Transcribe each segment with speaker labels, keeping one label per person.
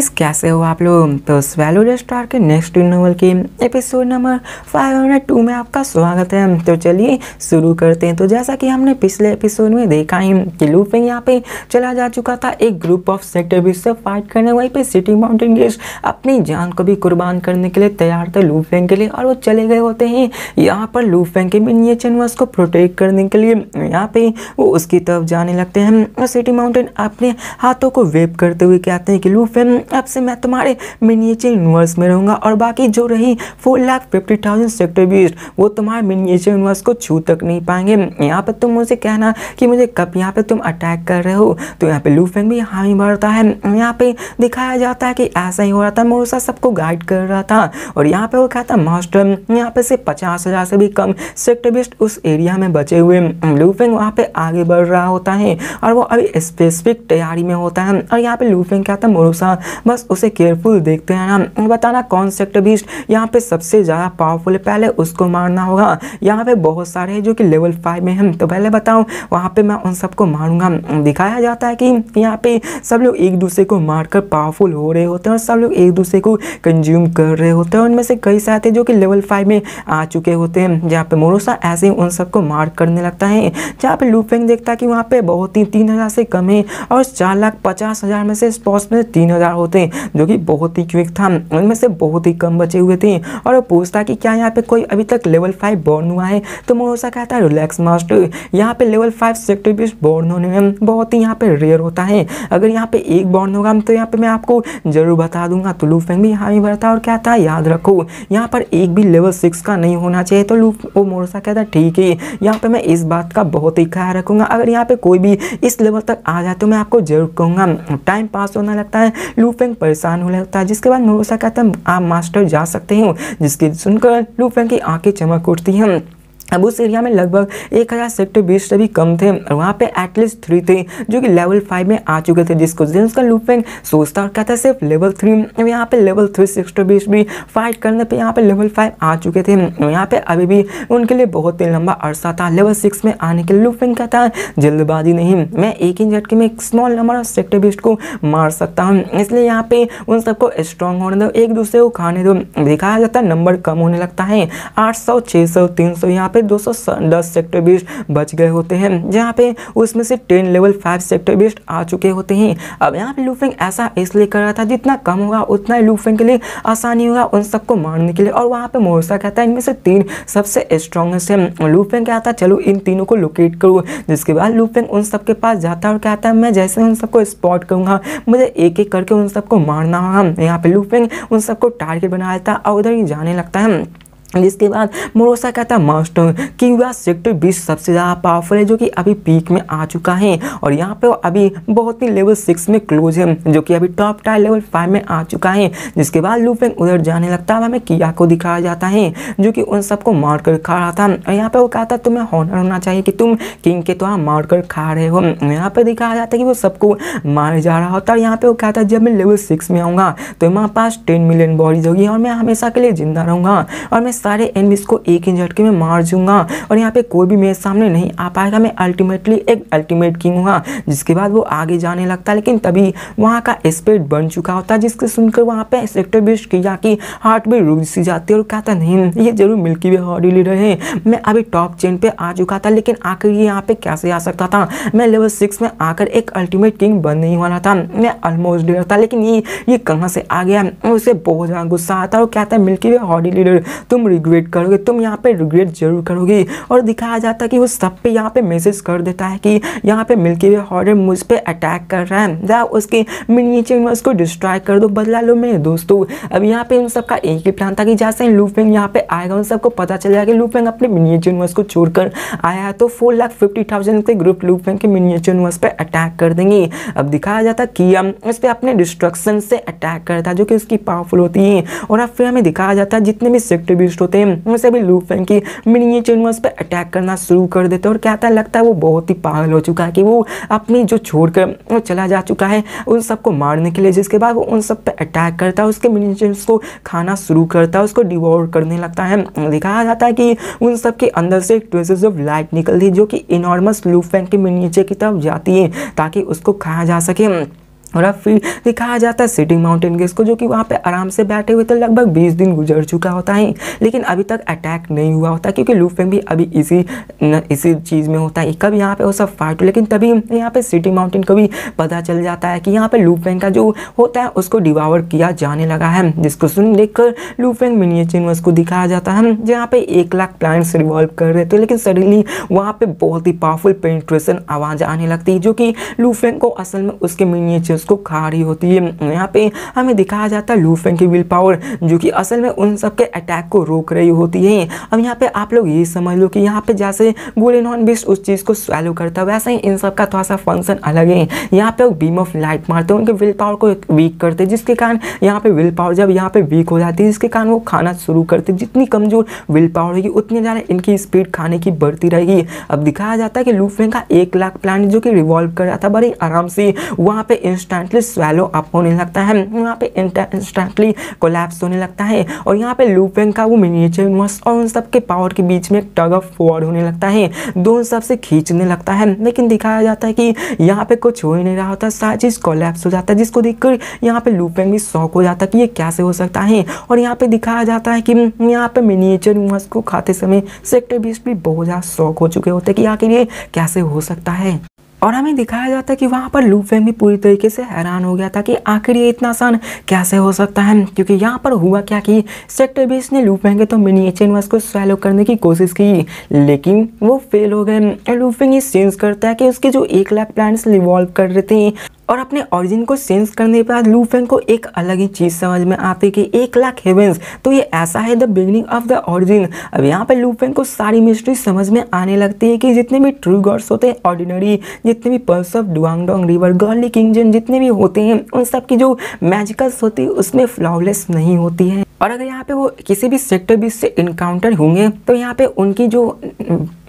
Speaker 1: guys कैसे हो आप लोग तो स्वेलो स्टार के नेक्स्ट नोवल के एपिसोड नंबर 502 में आपका स्वागत है तो चलिए शुरू करते हैं तो जैसा कि हमने पिछले एपिसोड में देखा है कि लूपिंग यहाँ पे चला जा चुका था एक ग्रुप ऑफ सेक्टर बीच से फाइट करने वहीं पे सिटी माउंटेन गेस अपनी जान को भी कुर्बान करने के लिए तैयार थे लूपेंग के लिए और वो चले गए होते हैं यहाँ पर लूपेंग के मिनियचन वर्स को प्रोटेक्ट करने के लिए यहाँ पे वो उसकी तरफ जाने लगते हैं और सिटी माउंटेन अपने हाथों को वेप करते हुए कहते हैं कि लूफेंग अब से मैं तुम्हारे मिनिएचर यूनिवर्स में रहूँगा और बाकी जो रही four lakh fifty thousand sector beast वो तुम्हारे मिनिएचर यूनिवर्स को छू तक नहीं पाएंगे यहाँ पर तुम मुझे कहना कि मुझे कब यहाँ पर तुम अटैक कर रहे हो तो यहाँ पे लूफेंग भी हामी भरता है यहाँ पे दिखाया जाता है कि ऐसा ही हो रहा था मोरूसा सबको गाइड कर रहा था और यहाँ पर वो कहता मास्टर यहाँ पे से पचास हज़ार से भी कम सेक्टर बेस्ट उस एरिया में बचे हुए लूफेंग वहाँ पर आगे बढ़ रहा होता है और वो अभी स्पेसिफिक तैयारी में होता है और यहाँ पे लूफेंग क्या था मोरूसा बस उसे केयरफुल देखते हैं ना बताना सेक्टर बीस्ट यहाँ पे सबसे ज़्यादा पावरफुल है पहले उसको मारना होगा यहाँ पे बहुत सारे हैं जो कि लेवल फाइव में हैं तो पहले बताऊँ वहाँ पे मैं उन सबको मारूंगा दिखाया जाता है कि यहाँ पे सब लोग एक दूसरे को मारकर पावरफुल हो रहे होते हैं और सब लोग एक दूसरे को कंज्यूम कर रहे होते हैं उनमें से कई सारे थे जो कि लेवल फाइव में आ चुके होते हैं जहाँ पे मोरूसा ऐसे ही उन सबको मार करने लगता है जहाँ पे लूपिंग देखता है कि वहाँ पे बहुत ही तीन हज़ार से कम है और चार लाख पचास हज़ार में से स्पॉट्स में तीन हज़ार होते थे जो कि बहुत ही क्विक था उनमें से बहुत ही कम बचे हुए थे और वो पूछता कि क्या यहाँ पे कोई अभी तक लेवल फाइव बॉर्न हुआ है तो मोसा कहता है रिलैक्स मास्टर यहाँ पे level five sector beast born होने में बहुत ही यहाँ पे रेयर होता है अगर यहाँ पे एक बॉर्न होगा तो यहाँ पे मैं आपको जरूर बता दूंगा तो लूफेंग भी यहाँ भी भरता और क्या था याद रखो यहाँ पर एक भी लेवल सिक्स का नहीं होना चाहिए तो लूफ वो मोरसा कहता है ठीक है यहाँ पे मैं इस बात का बहुत ही ख्याल रखूंगा अगर यहाँ पे कोई भी इस लेवल तक आ जाए तो मैं आपको जरूर कहूँगा टाइम पास होना लगता है लूफ लूफेंग परेशान होने लगता है जिसके बाद मुरोसा कहता है आप मास्टर जा सकते हो जिसकी सुनकर लूफेंग की आंखें चमक उठती हैं अब उस एरिया में लगभग एक हज़ार सेक्टर बीस से भी कम थे और वहाँ पे एटलीस्ट थ्री थे जो कि लेवल फाइव में आ चुके थे जिसको जेम्स का लूपिंग सोचता और कहता सिर्फ लेवल थ्री अब यहाँ पे लेवल थ्री सेक्टर बीस भी फाइट करने पे यहाँ पे लेवल फाइव आ चुके थे यहाँ पे अभी भी उनके लिए बहुत ही लंबा अरसा था लेवल सिक्स में आने के लिए लूपेंग कहता है जल्दबाजी नहीं मैं एक ही झटके में एक स्मॉल नंबर ऑफ सेक्टर बीस को मार सकता हूँ इसलिए यहाँ पे उन सबको स्ट्रॉन्ग होने दो एक दूसरे को खाने दो दिखाया जाता है नंबर कम होने लगता है आठ सौ छः सौ तीन सौ यहाँ पे पे 210 सेक्टर बेस्ड बच गए होते हैं जहाँ पे उसमें से 10 लेवल 5 सेक्टर बेस्ड आ चुके होते हैं अब यहाँ पे लूफिंग ऐसा इसलिए कर रहा था जितना कम होगा उतना ही लूफिंग के लिए आसानी होगा उन सबको मारने के लिए और वहाँ पर मोरसा कहता है इनमें से तीन सबसे स्ट्रॉन्गेस्ट है लूफिंग क्या था चलो इन तीनों को लोकेट करो जिसके बाद लूफिंग उन सबके पास जाता है और कहता है मैं जैसे उन सबको स्पॉट करूँगा मुझे एक एक करके उन सबको मारना होगा यहाँ पे लूफिंग उन सबको टारगेट बना लेता है और उधर ही जाने लगता है जिसके बाद मोरोसा कहता है मास्टर क्यूबा सेक्टर बीस सबसे ज़्यादा पावरफुल है जो कि अभी पीक में आ चुका है और यहाँ पे वो अभी बहुत ही लेवल सिक्स में क्लोज है जो कि अभी टॉप टाइल लेवल फाइव में आ चुका है जिसके बाद लूपेंग उधर जाने लगता है हमें किया को दिखाया जाता है जो कि उन सबको मार कर खा रहा था और यहाँ पर वो कहता है तुम्हें हॉनर होना चाहिए कि तुम किंग के तुम मार कर खा रहे हो यहाँ पर दिखाया जाता है कि वो सबको मार जा रहा होता है और यहाँ पर वो कहता है जब मैं लेवल सिक्स में आऊँगा तो मेरे पास टेन मिलियन बॉडीज होगी और मैं हमेशा के लिए ज़िंदा रहूँगा और मैं सारे एनमीज को एक ही झटके में मार जूंगा और यहाँ पे कोई भी मेरे सामने नहीं आ पाएगा मैं अल्टीमेटली एक अल्टीमेट किंग हुआ जिसके बाद वो आगे जाने लगता है लेकिन तभी वहाँ का स्पेड बन चुका होता है जिसके सुनकर वहाँ पे सेक्टर बेस्ट किया कि हार्ट भी रुक सी जाती और कहता नहीं ये जरूर मिल्की वे हॉडी लीडर है मैं अभी टॉप चेन पे आ चुका था लेकिन आखिर ये यहाँ पे कैसे आ सकता था मैं लेवल सिक्स में आकर एक अल्टीमेट किंग बन नहीं वाला था मैं ऑलमोस्ट लीडर था लेकिन ये ये कहाँ से आ गया उसे बहुत ज़्यादा गुस्सा आता है और कहता है मिल्की वे हॉडी लीडर तुम रिग्रेट करोगे तुम यहाँ पे रिग्रेट जरूर करोगे और दिखाया जाता है कि वो सब पे यहाँ पे मैसेज कर देता है कि यहाँ पे मिल्की वे हॉर्डर मुझ पर अटैक कर रहा है या उसके मिनीचर में उसको डिस्ट्रॉय कर दो बदला लो मेरे दोस्तों अब यहाँ पे उन सबका एक ही प्लान था कि जैसे लूफेंग यहाँ पे आएगा उन सबको पता चल जाएगा लूफेंग अपने मिनीचर यूनिवर्स को छोड़कर आया है तो फोर लाख फिफ्टी थाउजेंड के ग्रुप लूफेंग के मिनीचर यूनिवर्स पर अटैक कर देंगे अब दिखाया जाता कि हम इस पर अपने डिस्ट्रक्शन से अटैक करता है जो कि उसकी पावरफुल होती है और अब फिर हमें दिखाया जाता है जितने भी सेक्टर बीस बेस्ट होते हैं उनसे भी लू फेंग की मिनिएचर यूनिवर्स पर अटैक करना शुरू कर देते हैं और क्या था लगता है वो बहुत ही पागल हो चुका है कि वो अपनी जो छोड़कर वो चला जा चुका है उन सबको मारने के लिए जिसके बाद वो उन सब पर अटैक करता है उसके मिनिएचर्स को खाना शुरू करता है उसको डिवोर करने लगता है दिखाया जाता है कि उन सब के अंदर से ट्रेसेस ऑफ लाइट निकलती है जो कि इनॉर्मस लू लूफेंग के मिनिएचर की तरफ जाती है ताकि उसको खाया जा सके और अब फिर दिखाया जाता है सिटिंग माउंटेन गेस को जो कि वहाँ पे आराम से बैठे हुए थे लगभग 20 दिन गुजर चुका होता है लेकिन अभी तक अटैक नहीं हुआ होता क्योंकि लूफेंग भी अभी इसी न, इसी चीज़ में होता है कब यहाँ पे वो सब फाइट लेकिन तभी यहाँ पे सिटिंग माउंटेन को भी पता चल जाता है कि यहाँ पे लूफेंग का जो होता है उसको डिवावर किया जाने लगा है जिसको सुन देख कर लूफेंग मिनिएच को दिखाया जाता है जहाँ पे एक लाख प्लांट्स रिवॉल्व कर रहे थे लेकिन सडनली वहाँ पर बहुत ही पावरफुल पेंट्रेशन आवाज़ आने लगती है जो कि लूफेंग को असल में उसके मिनिएचर उसको खा रही होती है यहाँ पे हमें दिखाया जाता है लूफेंग की विल पावर जो कि असल में उन सबके अटैक को रोक रही होती है अब यहाँ पे आप लोग ये समझ लो कि यहाँ पे जैसे गोलिन हॉर्न बीस उस चीज़ को स्वेलो करता है वैसे ही इन सब का थोड़ा सा फंक्शन अलग है यहाँ पे बीम ऑफ लाइट मारते हैं उनके विल पावर को वीक करते हैं जिसके कारण यहाँ पे विल पावर जब यहाँ पे वीक हो जाती है जिसके कारण वो खाना शुरू करते जितनी कमज़ोर विल पावर होगी उतनी ज़्यादा इनकी स्पीड खाने की बढ़ती रहेगी अब दिखाया जाता है कि लूफेंग का एक लाख प्लान जो कि रिवॉल्व कर रहा था बड़े आराम से वहाँ पे इंस्ट इंस्टेंटली स्वेलो अप होने लगता है यहाँ पे इंस्टेंटली कोलैप्स होने लगता है और यहाँ पे लूपेंग का वो मिनिएचर मस और उन सब के पावर के बीच में एक टग ऑफ फॉर होने लगता है दोनों सबसे खींचने लगता है लेकिन दिखाया जाता है कि यहाँ पे कुछ हो ही नहीं रहा होता सारी चीज़ कोलैप्स हो जाता है जिसको देखकर यहाँ पे लूपेंग भी शौक हो जाता है कि ये कैसे हो सकता है और यहाँ पे दिखाया जाता है कि यहाँ पे मिनिएचर मस को खाते समय सेक्टर बीस भी बहुत ज़्यादा शौक हो चुके होते हैं कि आखिर ये कैसे हो सकता है और हमें दिखाया जाता है कि वहाँ पर लूप भी पूरी तरीके से हैरान हो गया था कि आखिर ये इतना आसान कैसे हो सकता है क्योंकि यहाँ पर हुआ क्या कि सेक्टर बीस ने लूप फेंगे तो एच एन को सैलो करने की कोशिश की लेकिन वो फेल हो गए फेंग ये चेंज करता है कि उसके जो एक लाख प्लान्ट्स रिवॉल्व कर रहे थे और अपने ऑरिजिन को सेंस करने के बाद लू को एक अलग ही चीज़ समझ में आती कि एक लाख हेवेंस तो ये ऐसा है the beginning of the origin अब यहाँ पर लू को सारी मिस्ट्री समझ में आने लगती है कि जितने भी ट्रू गॉड्स होते हैं ऑर्डिनरी जितने भी पर्स ऑफ डुआंगडोंग रिवर गर्ली किंगजन जितने भी होते हैं उन सब की जो मैजिकल्स होती है उसमें फ्लॉलेस नहीं होती है और अगर यहाँ पे वो किसी भी सेक्टर बीच से इनकाउंटर होंगे तो यहाँ पे उनकी जो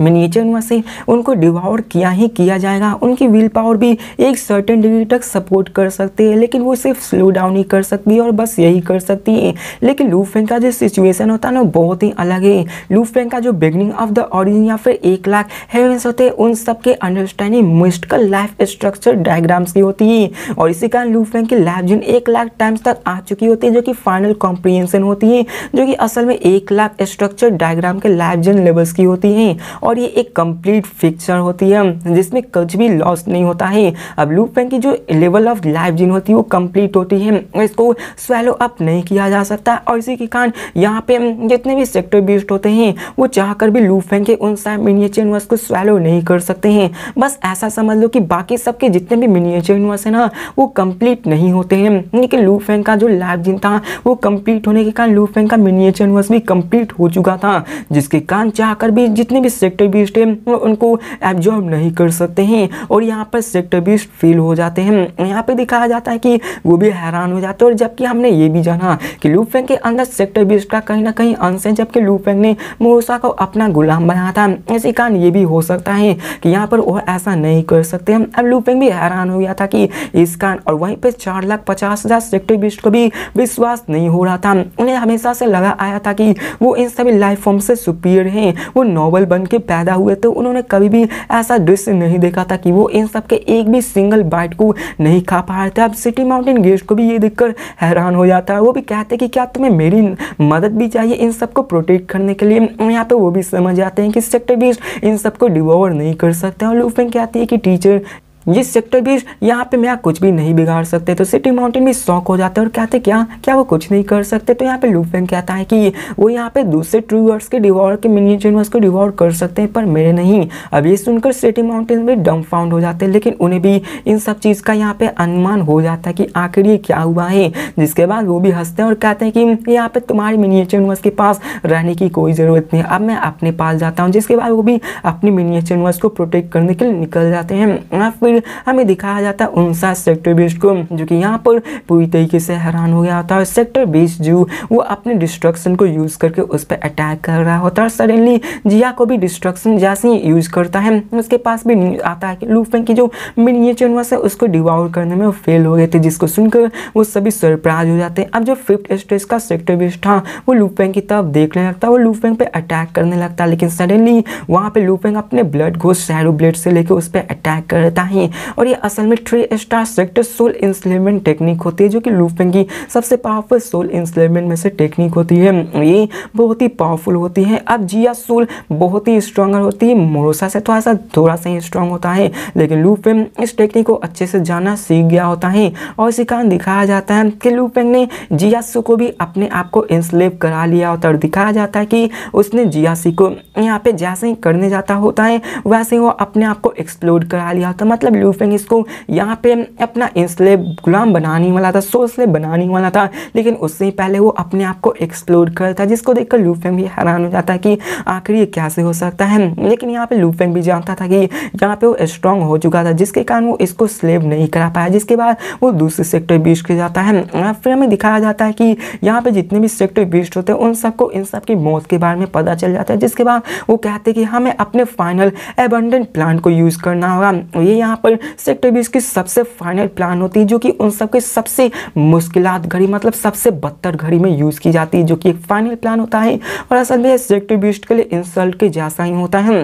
Speaker 1: मिनीचर से उनको डिवावर किया ही किया जाएगा उनकी विल पावर भी एक सर्टेन डिग्री तक सपोर्ट कर सकती है लेकिन वो सिर्फ स्लो डाउन ही कर सकती है और बस यही कर सकती है लेकिन लू फ्रेंक का जो सिचुएशन होता है ना बहुत ही अलग है लू फ्रेंक का जो बिगनिंग ऑफ द ऑरिजिन या फिर एक लाख हेवेंस होते हैं उन सब के understanding mystical life structure diagrams की होती है और इसी कारण लू फ्रेंक की लाइफ जिन एक लाख टाइम्स तक आ चुकी होती है जो कि फाइनल कॉम्प्रीहेंशन होती है जो कि असल में एक लाख स्ट्रक्चर डायग्राम के लाइफ जिन लेवल्स की होती है और और ये एक कंप्लीट फिक्सर होती है जिसमें कुछ भी लॉस नहीं होता है अब लूप पेन की जो लेवल ऑफ लाइफ जिन होती है वो कंप्लीट होती है इसको स्वेलो अप नहीं किया जा सकता और इसी के कारण यहाँ पे जितने भी सेक्टर बेस्ड होते हैं वो चाह कर भी लूप पेन के उन सारे मिनियचर यूनिवर्स को स्वेलो नहीं कर सकते हैं बस ऐसा समझ लो कि बाकी सबके जितने भी मिनियचर यूनिवर्स हैं ना वो कम्प्लीट नहीं होते हैं लेकिन लूप पेन का जो लाइफ जिन था वो कम्प्लीट होने के कारण लूप पेन का मिनियचर यूनिवर्स भी कम्प्लीट हो चुका था जिसके कारण चाह भी जितने भी सेक्टर सेक्टर बीस्ट है उनको एब्जॉर्ब नहीं कर सकते हैं और यहाँ पर सेक्टर बीस्ट फेल हो जाते हैं यहाँ पर दिखाया जाता है कि वो भी हैरान हो जाते हैं और जबकि हमने ये भी जाना कि लूपफेंग के अंदर सेक्टर बीस्ट का कहीं ना कहीं अंश है जबकि लूपफेंग ने मोसा को अपना गुलाम बनाया था इसी कारण ये भी हो सकता है कि यहाँ पर वो ऐसा नहीं कर सकते हैं अब लूपेंग भी हैरान हो गया था कि इस कारण और वहीं पर चार लाख पचास हज़ार सेक्टर बीस्ट को भी विश्वास नहीं हो रहा था उन्हें हमेशा से लगा आया था कि वो इन सभी लाइफ फॉर्म से सुपीरियर हैं वो नॉवल बन के पैदा हुए थे तो उन्होंने कभी भी ऐसा दृश्य नहीं देखा था कि वो इन सब के एक भी सिंगल बाइट को नहीं खा पा रहे थे अब सिटी माउंटेन गेस्ट को भी ये देखकर हैरान हो जाता है वो भी कहते हैं कि क्या तुम्हें मेरी मदद भी चाहिए इन सबको प्रोटेक्ट करने के लिए यहाँ पर वो भी समझ आते हैं कि सेक्टर बीस इन सबको डिवोवर नहीं कर सकते और लूफेन कहती है कि टीचर ये सेक्टर भी यहाँ पे मेरा कुछ भी नहीं बिगाड़ सकते तो सिटी माउंटेन भी शौक हो जाते हैं और कहते क्या क्या वो कुछ नहीं कर सकते तो यहाँ पे लूफेंग कहता है कि वो यहाँ पे दूसरे वर्ड्स के डिवॉर्ड के मिनी यूनिवर्स को डिवॉर्ड कर सकते हैं पर मेरे नहीं अब ये सुनकर सिटी माउंटेन भी डम फाउंड हो जाते हैं लेकिन उन्हें भी इन सब चीज़ का यहाँ पे अनुमान हो जाता है कि आखिर ये क्या हुआ है जिसके बाद वो भी हंसते हैं और कहते हैं कि यहाँ पर तुम्हारे मिनी यूनिवर्स के पास रहने की कोई ज़रूरत नहीं अब मैं अपने पास जाता हूँ जिसके बाद वो भी अपने मिनी यूनिवर्स को प्रोटेक्ट करने के लिए निकल जाते हैं फिर पर हमें दिखाया जाता है उनसा सेक्टर बीस को जो कि यहाँ पर पूरी तरीके से हैरान हो गया होता है सेक्टर बीस जो वो अपने डिस्ट्रक्शन को यूज़ करके उस पर अटैक कर रहा होता है सडनली जिया को भी डिस्ट्रक्शन जैसे ही यूज़ करता है उसके पास भी आता है कि लूफेंग की जो मिनिएचर यूनिवर्स है उसको डिवाउर करने में फेल हो गए थे जिसको सुनकर वो सभी सरप्राइज हो जाते हैं अब जो फिफ्थ स्टेज का सेक्टर बीस था वो लूफेंग की तरफ देखने लगता है वो लूफेंग पे अटैक करने लगता है लेकिन सडनली वहाँ पे लूफेंग अपने ब्लड को सैरो ब्लेड से लेकर उस पर अटैक करता है चाहिए और ये असल में tree star sect soul enslavement technique होती है जो कि लूफिंग की सबसे पावरफुल सोल इंसलेमेंट में से टेक्निक होती है ये बहुत ही पावरफुल होती है अब जिया सोल बहुत ही स्ट्रॉन्गर होती है मोरोसा से थोड़ा सा थोड़ा सा ही स्ट्रॉन्ग होता है लेकिन लूफिंग इस टेक्निक को अच्छे से जाना सीख गया होता है और इसी कारण दिखाया जाता है कि लूफिंग ने जियासू को भी अपने आप को इंस्लेव करा लिया होता है और दिखाया जाता है कि उसने जियासी को यहाँ पे जैसे ही करने जाता होता है वैसे ही वो अपने आप को एक्सप्लोर करा लिया होता मतलब मतलब लूफेंग इसको यहाँ पे अपना इंस्लेव गुलाम बनाने वाला था सोल्सलेव बनाने वाला था लेकिन उससे पहले वो अपने आप को एक्सप्लोर करता है जिसको देखकर लूफेंग भी हैरान हो जाता है कि आखिर ये कैसे हो सकता है लेकिन यहाँ पे लूफेंग भी जानता था कि यहाँ पे वो स्ट्रांग हो चुका था जिसके कारण वो इसको स्लेव नहीं करा पाया जिसके बाद वो दूसरे सेक्टर बीस्ट के जाता है फिर हमें दिखाया जाता है कि यहाँ पर जितने भी सेक्टर बीस्ट होते हैं उन सबको इन सब की मौत के बारे में पता चल जाता है जिसके बाद वो कहते हैं कि हमें अपने फाइनल एबंडेंट प्लांट को यूज़ करना होगा ये यहाँ पर सेक्टर बीस की सबसे फाइनल प्लान होती है जो कि उन सबके सबसे मुश्किल घड़ी मतलब सबसे बदतर घड़ी में यूज़ की जाती है जो कि एक फाइनल प्लान होता है और असल में सेक्टर बीस के लिए इंसल्ट के जैसा ही होता है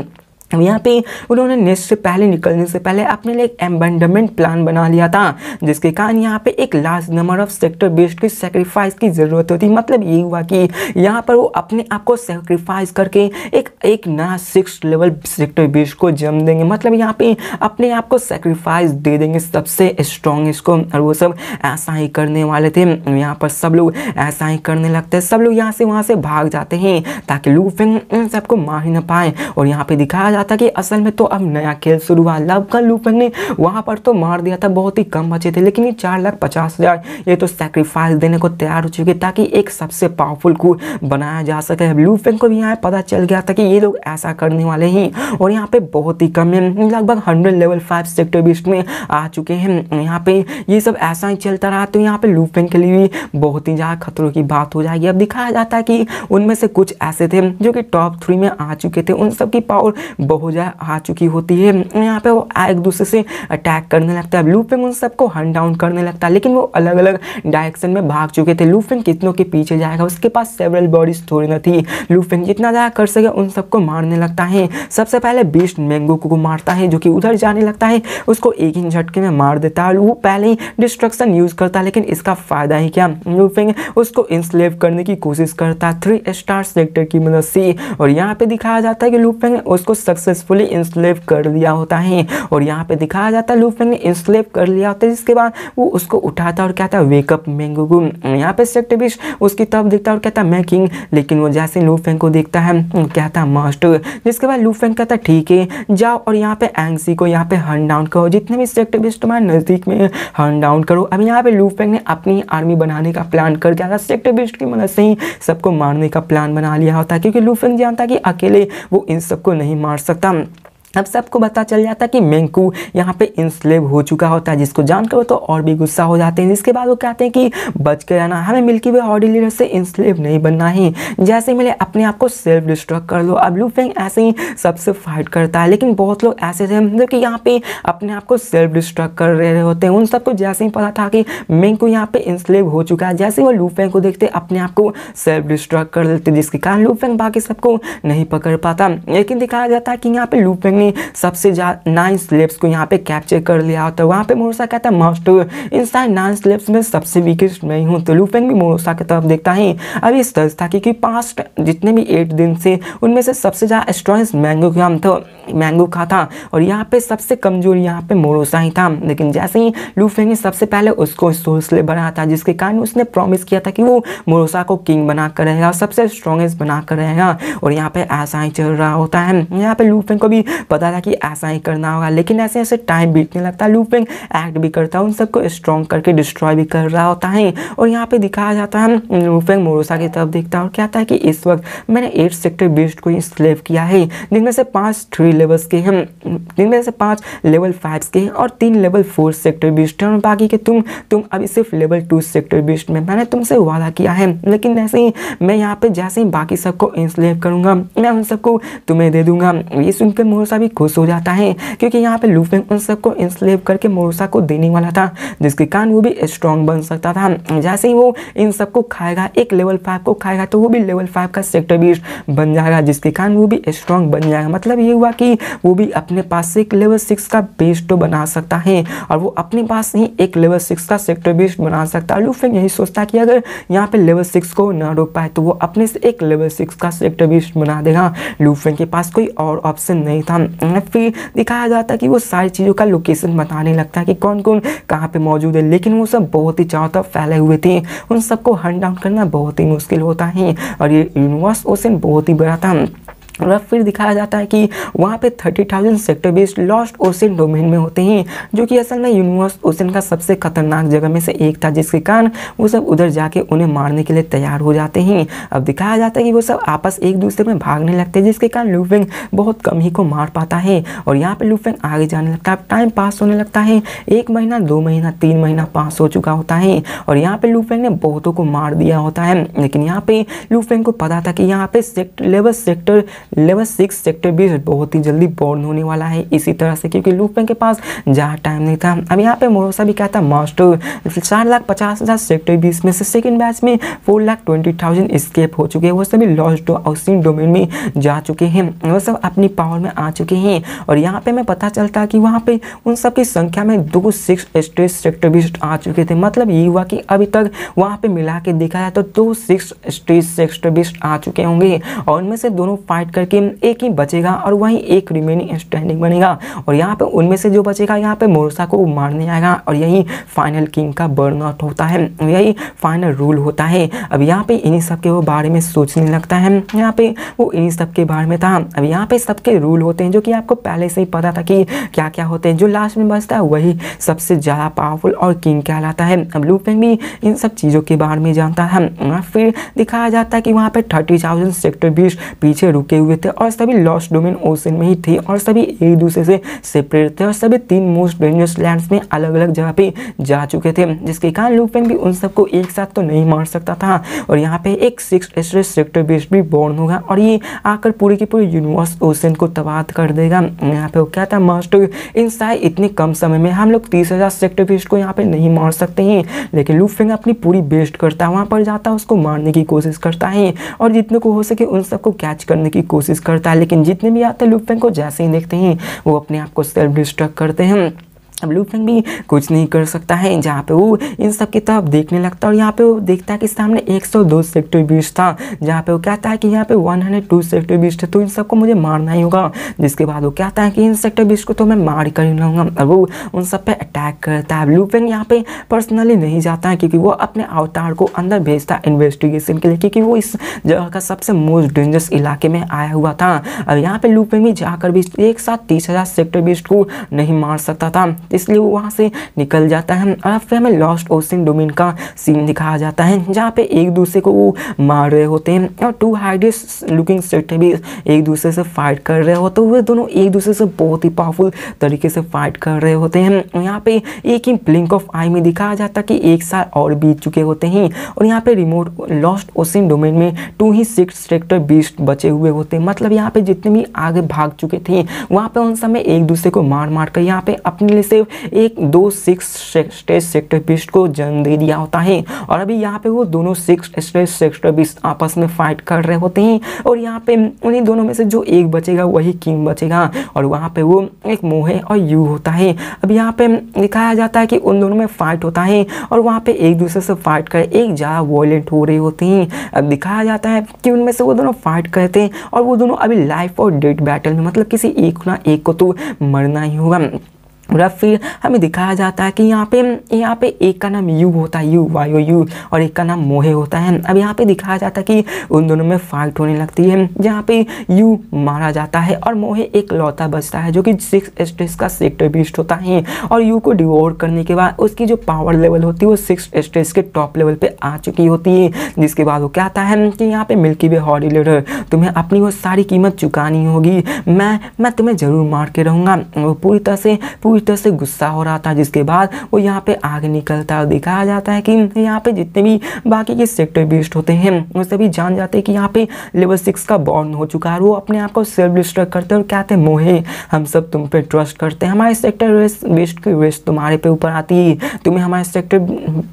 Speaker 1: यहाँ पे उन्होंने नेस्ट से पहले निकलने से पहले अपने लिए एक एम्बेंडमेंट प्लान बना लिया था जिसके कारण यहाँ पे एक large number of sector beast की सेक्रीफाइस की ज़रूरत होती मतलब ये हुआ कि यहाँ पर वो अपने आप को सेक्रीफाइस करके एक एक नया सिक्स लेवल सेक्टर बेस्ड को जन्म देंगे मतलब यहाँ पे अपने आप को सेक्रीफाइस दे देंगे सबसे स्ट्रॉन्गेस्ट को और वो सब ऐसा ही करने वाले थे यहाँ पर सब लोग ऐसा ही करने लगते हैं सब लोग यहाँ से वहाँ से भाग जाते हैं ताकि लूफिंग फिंग सबको मार ही ना पाए और यहाँ पर दिखाया रहा था कि असल में तो अब नया खेल शुरू हुआ लव का लूपन ने वहाँ पर तो मार दिया था बहुत ही कम बचे थे लेकिन ये चार लाख पचास हज़ार ये तो सेक्रीफाइस देने को तैयार हो चुके ताकि एक सबसे पावरफुल कूल बनाया जा सके लूपेन को भी यहाँ पता चल गया था कि ये लोग ऐसा करने वाले ही और यहाँ पर बहुत ही कम लगभग hundred level five sector beast में आ चुके हैं यहाँ पर ये सब ऐसा ही चलता रहा तो यहाँ पे लूपेन के लिए भी बहुत ही ज़्यादा खतरों की बात हो जाएगी अब दिखाया जाता है कि उनमें से कुछ ऐसे थे जो कि टॉप थ्री में आ चुके थे उन सब की पावर बहुजा आ चुकी होती है यहाँ पे वो एक दूसरे से अटैक करने लगता है लूफिंग उन सबको हंड डाउन करने लगता है लेकिन वो अलग अलग डायरेक्शन में भाग चुके थे लूफिंग कितनों के पीछे जाएगा उसके पास सेवरल बॉडीज थोड़ी ना थी लूफिंग जितना ज़्यादा कर सके उन सबको मारने लगता है सबसे पहले बीस्ट मैंगो को मारता है जो कि उधर जाने लगता है उसको एक ही झटके में मार देता है वो पहले ही डिस्ट्रक्शन यूज़ करता है लेकिन इसका फ़ायदा ही क्या लूफिंग उसको इंस्लेव करने की कोशिश करता है थ्री स्टार सेक्टर की मदद से और यहाँ पे दिखाया जाता है कि लूफिंग उसको सक्सेसफुली इंस्लेव कर लिया होता है और यहाँ पे दिखाया जाता है लूफेंग ने इंस्लेव कर लिया होता है जिसके बाद वो उसको उठाता और कहता है वेकअप मेंगू यहाँ पे सेक्टिविस्ट उसकी तब देखता और कहता है मैं किंग लेकिन वो जैसे लूफेंग को देखता है कहता है मास्टर जिसके बाद लूफेंग कहता है ठीक है जाओ और यहाँ पे एंगसी को यहाँ पे हर्न डाउन करो जितने भी सेक्टिविस्ट तुम्हारे नज़दीक में हर्न डाउन करो अब यहाँ पे लूफेंग ने अपनी आर्मी बनाने का प्लान कर दिया था सेक्टिविस्ट की मदद से ही सबको मारने का प्लान बना लिया होता क्योंकि लूफेंग जानता कि अकेले वो इन सबको नहीं मार астыктан अब सबको पता चल जाता है कि मेंकू यहाँ पे इंस्लेव हो चुका होता है जिसको जानकर तो और भी गुस्सा हो जाते हैं जिसके बाद वो कहते हैं कि बच के रहना हमें मिल्की वे हॉडी लीडर से इंस्लेव नहीं बनना ही जैसे मिले अपने आप को सेल्फ डिस्ट्रक्ट कर लो अब लूफेंग ऐसे ही सबसे फाइट करता है लेकिन बहुत लोग ऐसे थे जो कि यहाँ पे अपने आप को सेल्फ डिस्ट्रक्ट कर रहे होते हैं उन सबको जैसे ही पता था कि मेंकू यहाँ पे इंस्लेव हो चुका है जैसे वो लूफेंग को देखते अपने आप को सेल्फ डिस्ट्रक्ट कर लेते जिसके कारण लूफेंग बाकी सबको नहीं पकड़ पाता लेकिन दिखाया जाता है कि यहाँ पे लूफेंग ने सबसे ज़्यादा नाइन स्लेब्स को यहाँ पे कैप्चर कर लिया होता है वहाँ पे मोरोसा कहता है मास्टर इन सारे नाइन स्लेब्स में सबसे वीकेस्ट मैं हूँ तो लूपेन भी मोरोसा की तरफ देखता है अभी इस तरह था क्योंकि पास्ट जितने भी एट दिन से उनमें से सबसे ज़्यादा स्ट्रॉन्स मैंगो का था मैंगो का था और यहाँ पे सबसे कमज़ोर यहाँ पे मोरोसा ही था लेकिन जैसे ही लूफेंग ने सबसे पहले उसको सोर्स ले बढ़ाया था जिसके कारण उसने प्रॉमिस किया था कि वो मोरोसा को किंग बना कर रहेगा सबसे स्ट्रॉन्गेस्ट बना कर रहेगा और यहाँ पे ऐसा ही चल रहा होता है यहाँ पे लूफेंग को भी पता था कि ऐसा ही करना होगा लेकिन ऐसे ऐसे टाइम बीतने लगता है लूपिंग एक्ट भी करता है उन सबको स्ट्रॉन्ग करके डिस्ट्रॉय भी कर रहा होता है और यहाँ पे दिखाया जाता है लूपिंग मोरोसा की तरफ देखता है और क्या है कि इस वक्त मैंने एट सेक्टर बेस्ट को स्लेव किया है जिनमें से पाँच थ्री लेवल्स के हैं जिनमें से पाँच लेवल फाइव्स के हैं और तीन लेवल फोर सेक्टर बेस्ट हैं और बाकी के तुम तुम अभी सिर्फ लेवल टू सेक्टर बेस्ट में मैंने तुमसे वादा किया है लेकिन ऐसे ही मैं यहाँ पे जैसे ही बाकी सबको इंस्लेव करूँगा मैं उन सबको तुम्हें दे दूंगा ये सुनकर मोरोसा मूसा भी खुश हो जाता है क्योंकि यहाँ पे लूफेंग उन सबको इंस्लेव करके मोरूसा को देने वाला था जिसके कारण वो भी स्ट्रॉन्ग बन सकता था जैसे ही वो इन सबको खाएगा एक लेवल फाइव को खाएगा तो वो भी लेवल फाइव का सेक्टर बीस बन जाएगा जिसके कारण वो भी स्ट्रॉन्ग बन जाएगा मतलब ये हुआ कि वो भी अपने पास से एक लेवल सिक्स का बेस्ट तो बना सकता है और वो अपने पास ही एक लेवल सिक्स का सेक्टर बेस्ट बना सकता है लूफेंग यही सोचता है कि अगर यहाँ पे लेवल सिक्स को ना रोक पाए तो वो अपने से एक लेवल सिक्स का सेक्टर बेस्ट बना देगा लूफेंग के पास कोई और ऑप्शन नहीं था फिर दिखाया जाता है कि वो सारी चीज़ों का लोकेशन बताने लगता है कि कौन कौन कहाँ पे मौजूद है लेकिन वो सब बहुत ही चारों तरफ फैले हुए थे उन सबको हंड डाउन करना बहुत ही मुश्किल होता है और ये यूनिवर्स ओशन बहुत ही बड़ा था और फिर दिखाया जाता है कि वहाँ पे 30,000 sector beast lost ocean domain में होते हैं जो कि असल में यूनिवर्स ओशन का सबसे खतरनाक जगह में से एक था जिसके कारण वो सब उधर जाके उन्हें मारने के लिए तैयार हो जाते हैं अब दिखाया जाता है कि वो सब आपस एक दूसरे में भागने लगते हैं जिसके कारण लूफेंग बहुत कम ही को मार पाता है और यहाँ पर लूफेंग आगे जाने लगता है टाइम पास होने लगता है एक महीना दो महीना तीन महीना पास हो चुका होता है और यहाँ पर लूफेंग ने बहुतों को मार दिया होता है लेकिन यहाँ पे लूफेंग को पता था कि यहाँ पे sector level sector level six sector beast बहुत ही जल्दी बॉर्न होने वाला है इसी तरह से क्योंकि लूपन के पास ज़्यादा टाइम नहीं था अब यहाँ पे मोरोसा भी कहता मास्टर चार लाख पचास हज़ार सेक्टर बीस में से सेकेंड बैच में four lakh twenty thousand escape हो चुके हैं वो सभी लॉस्ट हाउसिंग डोमेन में जा चुके हैं वो सब अपनी पावर में आ चुके हैं और यहाँ पे हमें पता चलता कि वहाँ पे उन सब की संख्या में दो सिक्स स्टेट सेक्टर बीस आ चुके थे मतलब ये हुआ कि अभी तक वहाँ पे मिला के देखा जाए तो दो सिक्स स्टेज सेक्टर बीस आ चुके होंगे और उनमें से दोनों फाइट करके एक ही बचेगा और वही एक रिमेनिंग स्टैंडिंग बनेगा और यहाँ पे उनमें से जो बचेगा यहाँ पे मोरसा को मारने आएगा और यही फाइनल किंग का बर्न आउट होता है यही फाइनल रूल होता है अब यहाँ पे इन्हीं सब के वो बारे में सोचने लगता है यहाँ पे वो इन्हीं सब के बारे में था अब यहाँ पे सबके रूल होते हैं जो कि आपको पहले से ही पता था कि क्या क्या होते हैं जो लास्ट में बचता है वही सबसे ज़्यादा पावरफुल और किंग कहलाता है अब लूपेन भी इन सब चीज़ों के बारे में जानता था फिर दिखाया जाता है कि वहाँ पर थर्टी सेक्टर बीस पीछे रुके हुए थे और सभी लॉस्ट डोमेन ओशन में ही थे और सभी एक दूसरे से सेपरेट थे और सभी तीन मोस्ट डेंजरस लैंड्स में अलग अलग जगह पे जा चुके थे जिसके कारण लूपेन भी उन सबको एक साथ तो नहीं मार सकता था और यहाँ पे एक सिक्स एस्ट्रेस सेक्टर बेस्ट भी बॉर्न होगा और ये आकर पूरे के पूरे यूनिवर्स ओशन को तबाह कर देगा यहाँ पे वो क्या था मास्टर इन शायद इतने कम समय में हम लोग तीस हज़ार सेक्टर बेस्ट को यहाँ पे नहीं मार सकते हैं लेकिन लूफिंग अपनी पूरी बेस्ट करता है वहाँ पर जाता है उसको मारने की कोशिश करता है और जितने को हो सके उन सबको कैच करने की कोशिश करता है लेकिन जितने भी आते हैं लुक को जैसे ही देखते हैं वो अपने आप को सेल्फ डिस्ट्रक्ट करते हैं अब लूफेन भी कुछ नहीं कर सकता है जहाँ पे वो इन सब की तरफ देखने लगता है और यहाँ पे वो देखता है कि सामने 102 सेक्टर बीस था जहाँ पे वो कहता है कि यहाँ पे 102 सेक्टर बीस था तो इन सबको मुझे मारना ही होगा जिसके बाद वो कहता है कि इन सेक्टर बीस को तो मैं मार कर ही लूँगा और वो उन सब पर अटैक करता है लूफेन यहाँ पर पर्सनली नहीं जाता है क्योंकि वो अपने अवतार को अंदर भेजता है इन्वेस्टिगेशन के लिए क्योंकि वो इस जगह का सबसे मोस्ट डेंजरस इलाके में आया हुआ था और यहाँ पर लूफेन भी जाकर भी एक साथ तीस सेक्टर बीस को नहीं मार सकता था इसलिए वो वहाँ से निकल जाता है और फिर हमें लॉस्ट ओसिन डोमिन का सीन दिखाया जाता है जहाँ पे एक दूसरे को वो मार रहे होते हैं और टू हाइडेस्ट लुकिंग सेट भी एक दूसरे से फाइट कर रहे होते हुए दोनों एक दूसरे से बहुत ही पावरफुल तरीके से फाइट कर रहे होते हैं यहाँ पे एक ही ब्लिंक ऑफ आई में दिखाया जाता कि एक साल और बीत चुके होते हैं और यहाँ पे रिमोट लॉस्ट ओसिन डोमेन में टू ही सिक्स ट्रैक्टर बीस बचे हुए होते हैं मतलब यहाँ पे जितने भी आगे भाग चुके थे वहाँ पे उन समय एक दूसरे को मार मार कर यहाँ पे अपने लिए से सिर्फ एक दो सिक्स स्टेज सेक्टर बीस्ट को जन्म दे दिया होता है और अभी यहाँ पे वो दोनों सिक्स स्टेज सेक्टर बीस्ट आपस में फाइट कर रहे होते हैं और यहाँ पे उन्हीं दोनों में से जो एक बचेगा वही किंग बचेगा और वहाँ पे वो एक मोहे और यू होता है अब यहाँ पे दिखाया जाता है कि उन दोनों में फाइट होता है और वहाँ पे एक दूसरे से फाइट कर एक ज़्यादा वॉयलेंट हो रही होती हैं अब दिखाया जाता है कि उनमें से वो दोनों फाइट करते हैं और वो दोनों अभी लाइफ और डेथ बैटल में मतलब किसी एक ना एक को तो मरना ही होगा और फिर हमें दिखाया जाता है कि यहाँ पे यहाँ पे एक का नाम यू होता है यू वायो यू और एक का नाम मोहे होता है अब यहाँ पे दिखाया जाता है कि उन दोनों में फाइट होने लगती है जहाँ पे यू मारा जाता है और मोहे एक लौता बचता है जो कि सिक्स स्टेज का सेक्टर बीस्ट होता है और यू को डिवोर करने के बाद उसकी जो पावर लेवल होती है वो सिक्स स्टेज के टॉप लेवल पर आ चुकी होती है जिसके बाद वो क्या आता है कि यहाँ पर मिल्की वे हॉरी लीडर तुम्हें अपनी वो सारी कीमत चुकानी होगी मैं मैं तुम्हें ज़रूर मार के रहूँगा वो पूरी तरह से पूरी पूरी तरह से गुस्सा हो रहा था जिसके बाद वो यहाँ पे आग निकलता और दिखाया जाता है कि यहाँ पे जितने भी बाकी के सेक्टर बेस्ड होते हैं वो सभी जान जाते हैं कि यहाँ पे लेवल सिक्स का बॉर्न हो चुका है वो अपने आप को सेल्फ डिस्ट्रक्ट करते हैं और कहते हैं मोहे हम सब तुम पे ट्रस्ट करते हैं हमारे सेक्टर बेस्ड की रेस्ट तुम्हारे पे ऊपर आती है तुम्हें हमारे सेक्टर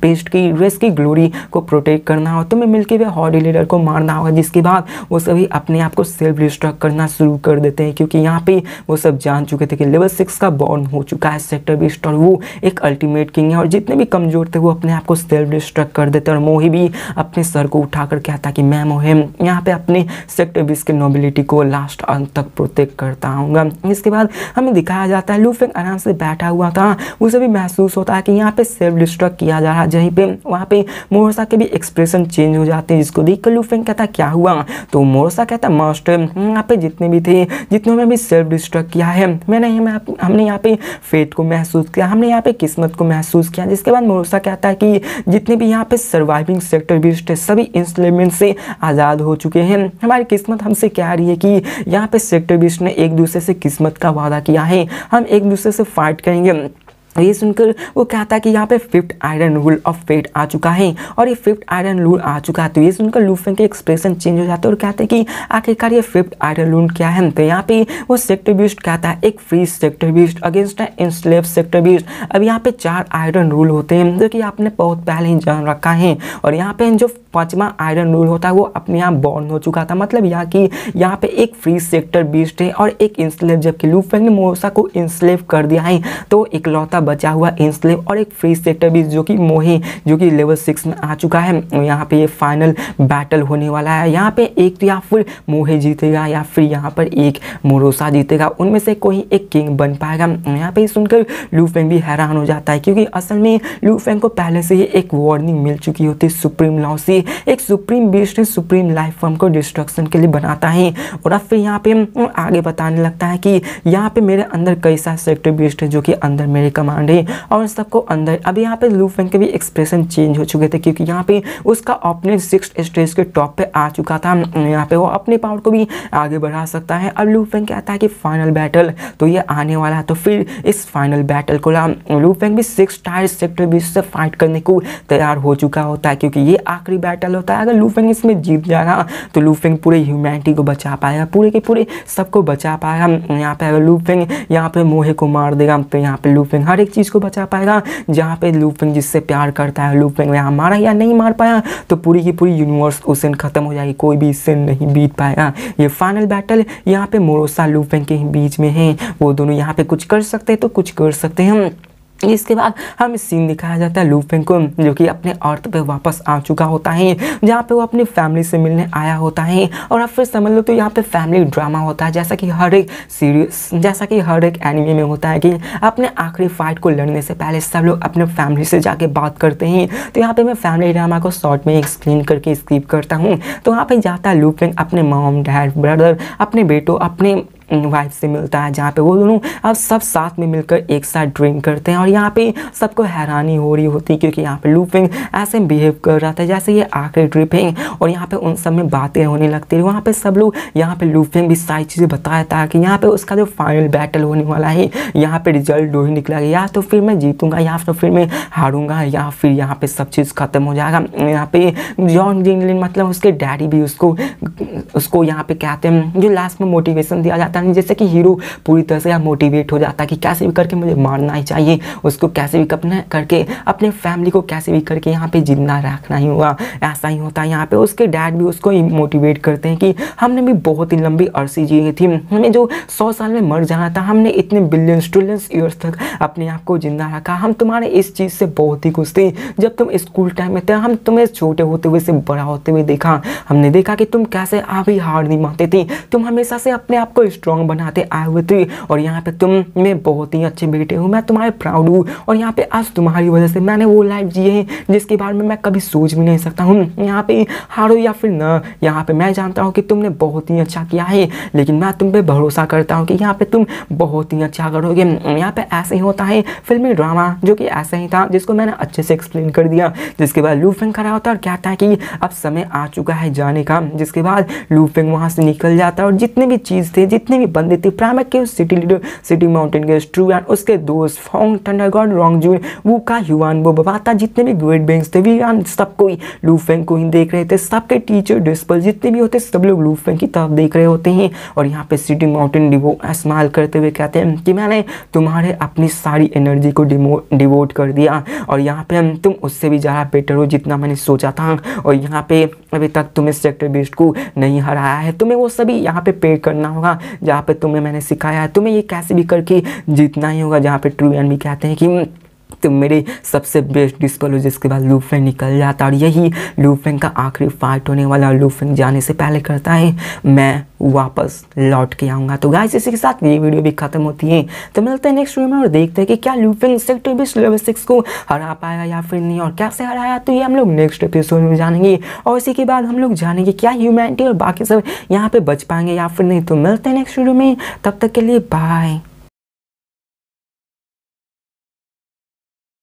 Speaker 1: बेस्ड की रेस्ट की ग्लोरी को प्रोटेक्ट करना हो तुम्हें मिलकर वे हॉडी लीडर को मारना होगा जिसके बाद वो सभी अपने आप को सेल्फ डिस्ट्रक्ट करना शुरू कर देते हैं क्योंकि यहाँ पे वो सब जान चुके थे कि लेवल सिक्स का बॉर्न हो चुका चुका है सेक्टर बीस्ट और वो एक अल्टीमेट किंग है और जितने भी कमज़ोर थे वो अपने आप को सेल्फ डिस्ट्रक्ट कर देते और मोही भी अपने सर को उठा करके आता कि मैं मोहिम यहाँ पे अपने सेक्टर बीस्ट के नोबिलिटी को लास्ट अंत तक प्रोटेक्ट करता आऊँगा इसके बाद हमें दिखाया जाता है लूफेंग आराम से बैठा हुआ था उसे भी महसूस होता है कि यहाँ पे सेल्फ डिस्ट्रक्ट किया जा रहा है जहीं पर वहाँ पे मोरसा के भी एक्सप्रेशन चेंज हो जाते हैं जिसको देख कर लूफेंग कहता क्या हुआ तो मोरसा कहता मास्टर यहाँ पे जितने भी थे जितनों में भी सेल्फ डिस्ट्रक्ट किया है मैंने हमें हमने यहाँ पे फेथ को महसूस किया हमने यहाँ पे किस्मत को महसूस किया जिसके बाद मोरसा कहता है कि जितने भी यहाँ पे सर्वाइविंग सेक्टर बिस्ट है सभी इंस्टॉलमेंट से आज़ाद हो चुके हैं हमारी किस्मत हमसे कह रही है कि यहाँ पे सेक्टर बिस्ट ने एक दूसरे से किस्मत का वादा किया है हम एक दूसरे से फाइट करेंगे ये सुनकर वो कहता है कि यहाँ पे fifth iron rule of fate आ चुका है और ये फिफ्थ आयरन रूल आ चुका है तो ये सुनकर लूफेंग के एक्सप्रेशन चेंज हो जाते हैं और कहते हैं कि आखिरकार ये फिफ्थ आयरन रूल क्या है तो यहाँ पे वो सेक्टरबिस्ट कहता है एक फ्री सेक्टरबिस्ट अगेंस्ट है इंस्लेव सेक्टरबिस्ट अब यहाँ पे चार आयरन रूल होते हैं जो कि आपने बहुत पहले ही जान रखा है और यहाँ पे जो पाँचवा आयरन रूल होता है वो अपने यहाँ बॉर्न हो चुका था मतलब यहाँ की यहाँ पे एक फ्री सेक्टर बिस्ट है और एक इंस्लेव जबकि लूफेंग ने मोसा को इंस्लेव कर दिया है तो इकलौता बचा हुआ इंस्लेव और एक फ्री सेक्टर भी जो कि मोही जो कि लेवल सिक्स में आ चुका है यहाँ पे ये फाइनल बैटल होने वाला है यहाँ पे एक तो या फिर मोहे जीतेगा या फिर यहाँ पर एक मोरोसा जीतेगा उनमें से कोई एक किंग बन पाएगा यहाँ पे सुनकर लू फेंग भी हैरान हो जाता है क्योंकि असल में लू फेंग को पहले से ही एक वार्निंग मिल चुकी होती है सुप्रीम लॉ से एक supreme beast supreme life form को डिस्ट्रक्शन के लिए बनाता है और अब फिर यहाँ पे आगे बताने लगता है कि यहाँ पे मेरे अंदर कैसा सेक्टर बीस्ट है जो कि अंदर मेरे कमा है और सबको अंदर अब यहाँ पे लू फेंग के भी एक्सप्रेशन चेंज हो चुके थे क्योंकि यहाँ पे उसका अपने सिक्स स्टेज के टॉप पे आ चुका था हम्म, यहाँ पे वो अपने पावर को भी आगे बढ़ा सकता है अब लू फेंग कहता है कि फाइनल बैटल तो ये आने वाला है तो फिर इस फाइनल बैटल को लू फेंग भी सिक्स टायर सेक्टर बीस से फाइट करने को तैयार हो चुका होता है क्योंकि ये आखिरी बैटल होता है अगर लू फेंग इसमें जीत जाएगा तो लू फेंग पूरे ह्यूमैनिटी को बचा पाएगा पूरे के पूरे सबको बचा पाएगा हम्म, यहाँ पे अगर लू फेंग यहाँ पे मोहे को मार देगा तो यहाँ पे लू फेंग हर एक चीज़ को बचा पाएगा जहां पे लूपिंग जिससे प्यार करता है लूपिंग में मारा या नहीं मार पाया तो पूरी की पूरी यूनिवर्स उस सीन खत्म हो जाएगी कोई भी सीन नहीं बीत पाएगा ये फाइनल बैटल यहाँ पे मोरोसा लूपिंग के बीच में है वो दोनों यहाँ पे कुछ कर सकते हैं तो कुछ कर सकते हैं इसके बाद हमें सीन दिखाया जाता है लूफेंग को जो कि अपने अर्थ पे वापस आ चुका होता है जहाँ पे वो अपनी फैमिली से मिलने आया होता है और अब फिर समझ लो तो यहाँ पे फैमिली ड्रामा होता है जैसा कि हर एक सीरियस जैसा कि हर एक एनिमे में होता है कि अपने आखिरी फाइट को लड़ने से पहले सब लोग अपने फैमिली से जाके बात करते हैं तो यहाँ पर मैं फैमिली ड्रामा को शॉर्ट में एक्सप्लेन करके स्कीप करता हूँ तो वहाँ पर जाता है लूफेंग अपने मॉम डैड ब्रदर अपने बेटों अपने वाइफ से मिलता है जहाँ पे वो दोनों अब सब साथ में मिलकर एक साथ ड्रिंक करते हैं और यहाँ पे सबको हैरानी हो रही होती है क्योंकि यहाँ पे लूफिंग ऐसे बिहेव कर रहा था जैसे ये आखिरी ट्रिप है और यहाँ पे उन सब में बातें होने लगती है वहाँ पे सब लोग यहाँ पे लूफिंग भी सारी चीज़ें बताया था कि यहाँ पे उसका जो फाइनल बैटल होने वाला है यहाँ पर रिजल्ट दो ही निकला या तो फिर मैं जीतूँगा या तो फिर मैं हारूँगा या फिर यहाँ पर सब चीज़ खत्म हो जाएगा यहाँ पे जॉन जिनलिन मतलब उसके डैडी भी उसको उसको यहाँ पे कहते हैं जो लास्ट में मोटिवेशन दिया जाता है इंसान जैसे कि हीरो पूरी तरह से मोटिवेट हो जाता है कि कैसे भी करके मुझे मारना ही चाहिए उसको कैसे भी अपने करके अपने फैमिली को कैसे भी करके यहाँ पे जिंदा रखना ही हुआ ऐसा ही होता है यहाँ पे उसके डैड भी उसको मोटिवेट करते हैं कि हमने भी बहुत ही लंबी अरसी जी थी हमें जो सौ साल में मर जाना था हमने इतने बिलियंस ट्रिलियंस ईयर्स तक अपने आप को जिंदा रखा हम तुम्हारे इस चीज़ से बहुत ही खुश थे जब तुम स्कूल टाइम में थे हम तुम्हें छोटे होते हुए से बड़ा होते हुए देखा हमने देखा कि तुम कैसे आप ही हार नहीं मानते थे तुम हमेशा से अपने आप को स्ट्रांग बनाते आए हुए थे और यहाँ पे तुम मैं बहुत ही अच्छे बेटे हूँ मैं तुम्हारे प्राउड हूँ और यहाँ पे आज तुम्हारी वजह से मैंने वो लाइफ जी है जिसके बारे में मैं कभी सोच भी नहीं सकता हूँ यहाँ पे हारो या फिर न यहाँ पे मैं जानता हूँ कि तुमने बहुत ही अच्छा किया है लेकिन मैं तुम पर भरोसा करता हूँ कि यहाँ पे तुम बहुत ही अच्छा करोगे यहाँ पे ऐसे ही होता है फिल्मी ड्रामा जो कि ऐसा ही था जिसको मैंने अच्छे से एक्सप्लेन कर दिया जिसके बाद लूफिंग खड़ा होता है और कहता है कि अब समय आ चुका है जाने का जिसके बाद लूफिंग वहाँ से निकल जाता है और जितने भी चीज़ थे जितने जितने भी बंदे थे प्रामक के सिटी लीडर सिटी माउंटेन के ट्रू एंड उसके दोस्त फोंग थंडरगॉड रॉन्ग जून वो का युवान वो बबाता जितने भी ग्रेट बैंक थे वी वीरान सब कोई फेंग को ही देख रहे थे सबके टीचर डिस्पल जितने भी होते सब लोग लू फेंग की तरफ देख रहे होते हैं और यहाँ पे सिटी माउंटेन डिवो स्माइल करते हुए कहते हैं कि मैंने तुम्हारे अपनी सारी एनर्जी को डिवोट कर दिया और यहाँ पे तुम उससे भी ज़्यादा बेटर हो जितना मैंने सोचा था और यहाँ पे अभी तक तुम्हें सेक्टर बेस्ट को नहीं हराया है तुम्हें वो सभी यहाँ पे पे करना होगा जहाँ पे तुम्हें मैंने सिखाया है तुम्हें ये कैसे भी करके जीतना ही होगा जहाँ पे ट्रू एंड भी कहते हैं कि हम्म, तो मेरे सबसे बेस्ट डिस्पल हो जिसके बाद लूफेन निकल जाता और यही लूफेंग का आखिरी फाइट होने वाला और लूफेंग जाने से पहले करता है मैं वापस लौट के आऊँगा तो गाइस इसी के साथ ये वीडियो भी खत्म होती है तो मिलते हैं नेक्स्ट वीडियो में और देखते हैं कि क्या Lufeng sector beast level six को हरा पाया या फिर नहीं और कैसे हराया तो ये हम लोग नेक्स्ट एपिसोड में जानेंगे और इसी के बाद हम लोग जानेंगे क्या ह्यूमैनिटी और बाकी सब यहाँ पर बच पाएंगे या फिर नहीं तो मिलते हैं नेक्स्ट वीडियो में तब तक के लिए बाय